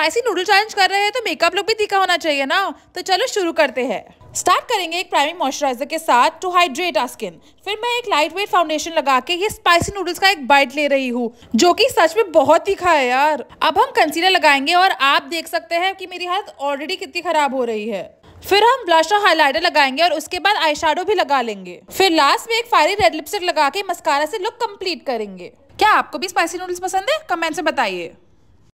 spicy noodle challenge कर रहे हैं तो मेकअप लुक भी दिखा होना चाहिए ना तो चलो शुरू करते हैं स्टार्ट करेंगे एक प्राइमिंग मॉइस्चराइजर के साथ टू हाइड्रेट आर स्किन फिर मैं एक लाइट वेट फाउंडेशन लगा के ये स्पाइसी नूडल्स का एक बाइट ले रही हूँ जो कि सच में बहुत तीखा है यार अब हम कंसीलर लगाएंगे और आप देख सकते हैं कि मेरी हालत ऑलरेडी कितनी खराब हो रही है फिर हम ब्लश और हाइलाइटर लगाएंगे और उसके बाद आई भी लगा लेंगे फिर लास्ट में एक फायरी रेड लिपस्टिक लगा के मस्कारा से लुक कम्प्लीट करेंगे क्या आपको भी स्पाइसी नूडल्स पसंद है कमेंट से बताइए